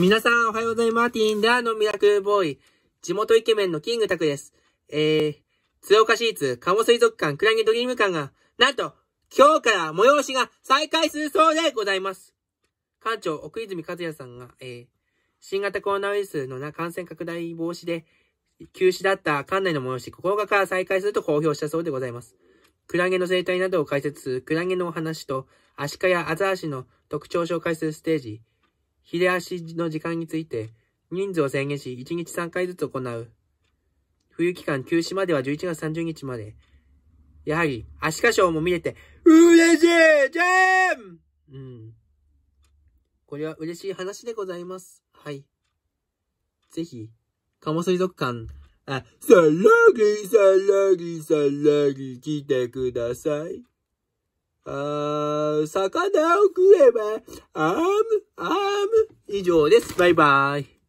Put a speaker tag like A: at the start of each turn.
A: 皆さんおはようございます。マーティンでーのミラクルボーイ。地元イケメンのキングタクです。えー、鶴岡市立モ水族館クラゲドリーム館が、なんと、今日から催しが再開するそうでございます。館長奥泉和也さんが、えー、新型コロナウイルスの感染拡大防止で、休止だった館内の催し9日から再開すると公表したそうでございます。クラゲの生態などを解説するクラゲのお話と、アシカやアザラシの特徴を紹介するステージ、秀足の時間について、人数を制限し、1日3回ずつ行う。冬期間休止までは11月30日まで。やはり、足シカも見れて、
B: 嬉しいじゃーんうん。これは嬉しい話でございます。はい。ぜひ、
C: 鴨水族館、あ、さらぎさらぎさらぎ来てください。あ魚を食えば、アーム、アーム、以上です。バイバイ。